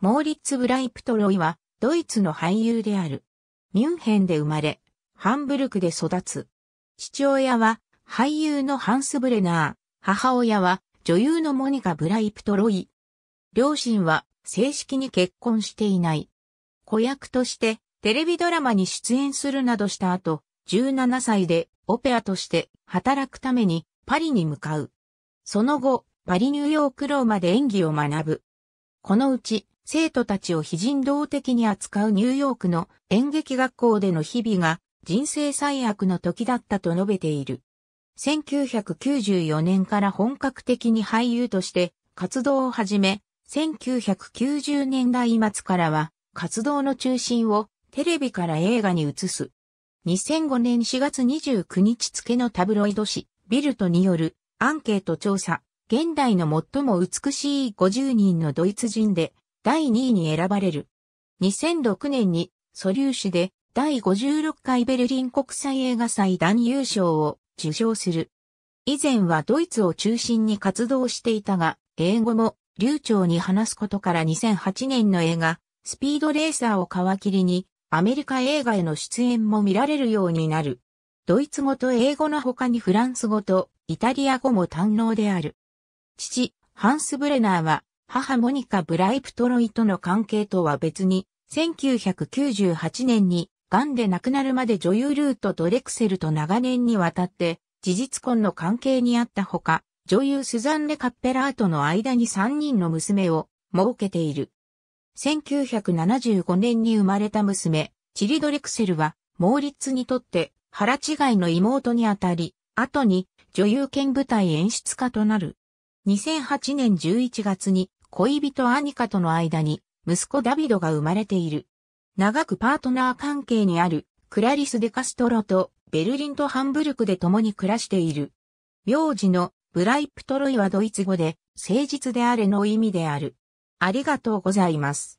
モーリッツ・ブライプトロイは、ドイツの俳優である。ミュンヘンで生まれ、ハンブルクで育つ。父親は、俳優のハンス・ブレナー、母親は、女優のモニカ・ブライプトロイ。両親は、正式に結婚していない。子役として、テレビドラマに出演するなどした後、17歳で、オペアとして、働くために、パリに向かう。その後、パリニューヨークローマで演技を学ぶ。このうち、生徒たちを非人道的に扱うニューヨークの演劇学校での日々が人生最悪の時だったと述べている。1994年から本格的に俳優として活動を始め、1990年代末からは活動の中心をテレビから映画に移す。2005年4月29日付のタブロイド紙、ビルトによるアンケート調査、現代の最も美しい50人のドイツ人で第2位に選ばれる。2006年に素粒子で第56回ベルリン国際映画祭男優賞を受賞する。以前はドイツを中心に活動していたが、英語も流暢に話すことから2008年の映画、スピードレーサーを皮切りに、アメリカ映画への出演も見られるようになる。ドイツ語と英語の他にフランス語とイタリア語も堪能である。父、ハンス・ブレナーは母モニカ・ブライプトロイとの関係とは別に、1998年に、ンで亡くなるまで女優ルート・ドレクセルと長年にわたって、事実婚の関係にあったほか、女優スザンネ・カッペラーとの間に3人の娘を設けている。1975年に生まれた娘、チリ・ドレクセルは、モーリッツにとって腹違いの妹にあたり、後に女優兼舞台演出家となる。2008年11月に恋人アニカとの間に、息子ダビドが生まれている。長くパートナー関係にある、クラリス・デ・カストロと、ベルリンとハンブルクで共に暮らしている。名字のブライプトロイはドイツ語で、誠実であれの意味である。ありがとうございます。